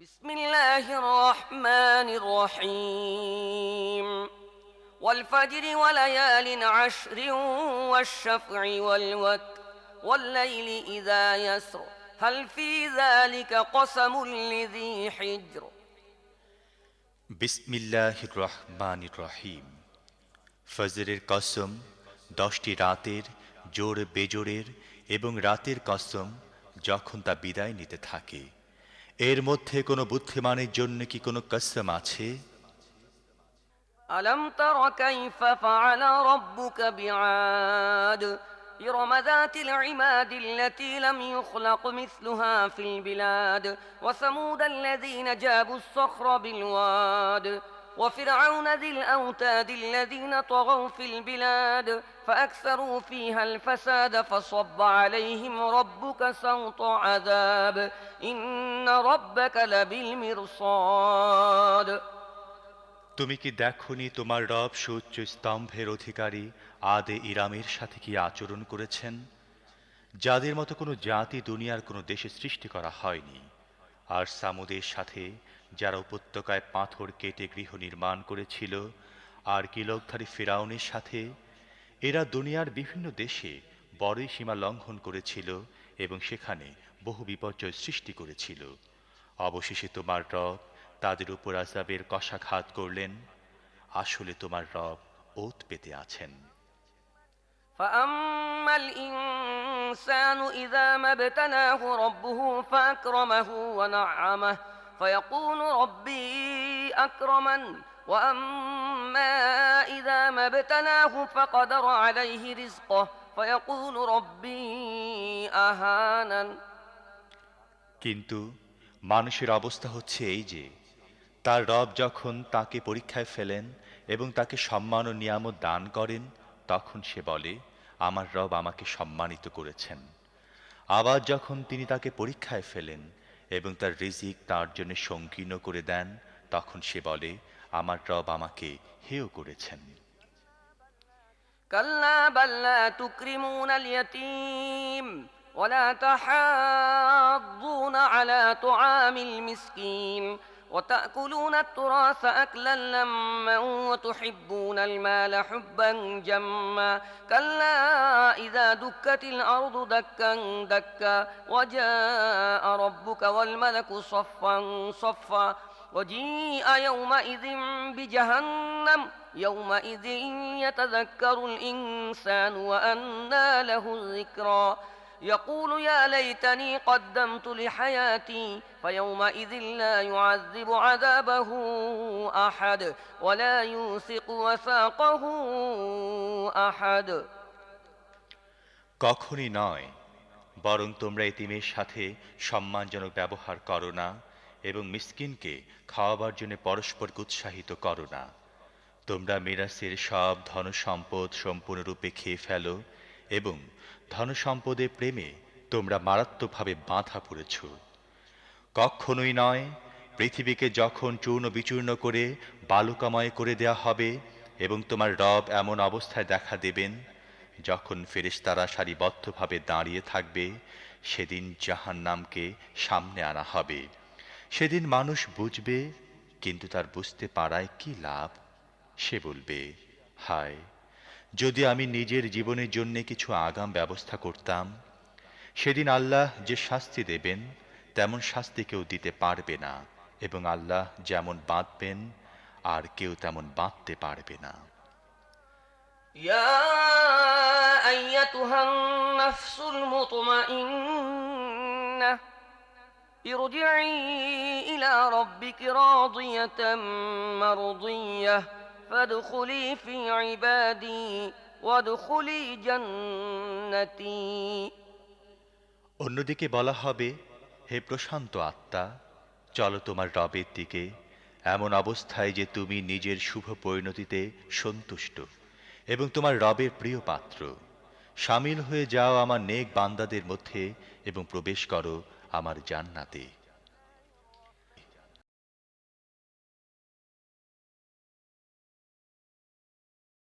بسم الله الرحمن الرحيم والفجر وليال عشر والشفع والوتر والليل إذا يسر هل في ذلك قسم لذي حجر بسم الله الرحمن الرحيم ফজরের কসম দশটি রাতের জোর বেজোরের এবং রাতের কসম যখন তা বিদায় নিতে থাকে এর মধ্যে কোনো বুদ্ধিমানের জন্য কি কোনো কসম আছে আলম তর কাইফ ফাআল রাব্বুকা বিআদ ইরমাযাতিল ইমাদিল্লাতী লাম ইখলাক মিছলুহা ফিল বিলাদ ওয়া সামুদাল্লাযীনা জাবুস সখরা বিল ওয়াদ وفرعون ذي الأوتاد الذين طغوا في البلاد فأكثروا فيها الفساد فصب عليهم ربك سوط عذاب إن ربك لبالمرصاد তুমি কি দেখনি তোমার রব সুচ্চ স্তম্ভের অধিকারী আদে ইরামের সাথে কি আচরণ করেছেন যাদের মতো কোনো জাতি দুনিয়ার কোনো দেশে সৃষ্টি করা হয়নি আর সামুদের সাথে যারা উপত্যকায় পাথর কেটে গৃহ নির্মাণ করেছিল আর কিলকধারী ফেরাউনের সাথে এরা দুনিয়ার বিভিন্ন দেশে বড়ই সীমা লঙ্ঘন করেছিল এবং সেখানে বহু বিপর্যয় সৃষ্টি করেছিল অবশেষে তোমার রব তাদের উপর আজাবের কষাঘাত করলেন আসলে তোমার রব ওত পেতে আছেন فأما الإنسان إذا ما ابتلاه ربه فأكرمه ونعمه فيقول ربي أكرمن وأما إذا ما ابتلاه فقدر عليه رزقه فيقول ربي أهانن কিন্তু মানুষের অবস্থা হচ্ছে এই যে তার রব যখন তাকে পরীক্ষায় ফেলেন এবং তাকে সম্মান ও নিয়ামত দান করেন তখন সে বলে আমার রব আমাকে সম্মানিত করেছেন আবার যখন তিনি তাকে পরীক্ষায় ফেলেন এবং তার রিজিক তার জন্য সংকীর্ণ করে দেন তখন সে বলে আমার রব আমাকে হেও করেছেন ولا تحاضون على طعام المسكين وتأكلون التراث أكلا لما وتحبون المال حبا جما كلا إذا دكت الأرض دكا دكا وجاء ربك والملك صفا صفا وجيء يومئذ بجهنم يومئذ يتذكر الإنسان وأنى له الذكرى يقول يا ليتني قدمت لحياتي فيومئذ لا يعذب عذابه أحد ولا يوثق وثاقه أحد কখনই নয় বরং তোমরা এতিমের সাথে সম্মানজনক ব্যবহার করো না এবং মিসকিনকে খাওয়াবার জন্য পরস্পরকে উৎসাহিত করো না তোমরা মেরাসের সব ধন সম্পদ সম্পূর্ণরূপে খেয়ে ফেলো এবং ধনসম্পদে প্রেমে তোমরা মারাত্মকভাবে বাঁধা পড়েছ কখনোই নয় পৃথিবীকে যখন চূর্ণ বিচূর্ণ করে বালুকাময় করে দেয়া হবে এবং তোমার রব এমন অবস্থায় দেখা দেবেন যখন তারা সারিবদ্ধভাবে দাঁড়িয়ে থাকবে সেদিন জাহান নামকে সামনে আনা হবে সেদিন মানুষ বুঝবে কিন্তু তার বুঝতে পারায় কি লাভ সে বলবে হায় যদি আমি নিজের জীবনের জন্য কিছু আগাম ব্যবস্থা করতাম সেদিন আল্লাহ যে শাস্তি দেবেন তেমন শাস্তি কেউ দিতে পারবে না এবং আল্লাহ যেমন বাঁধবেন আর কেউ তেমন বাঁধতে পারবে না يا أيتها النفس المطمئنة ارجعي إلى ربك راضية مرضية অন্যদিকে বলা হবে হে প্রশান্ত আত্মা চলো তোমার রবের দিকে এমন অবস্থায় যে তুমি নিজের শুভ পরিণতিতে সন্তুষ্ট এবং তোমার রবের প্রিয় পাত্র সামিল হয়ে যাও আমার নেক বান্দাদের মধ্যে এবং প্রবেশ করো আমার জান্নাতে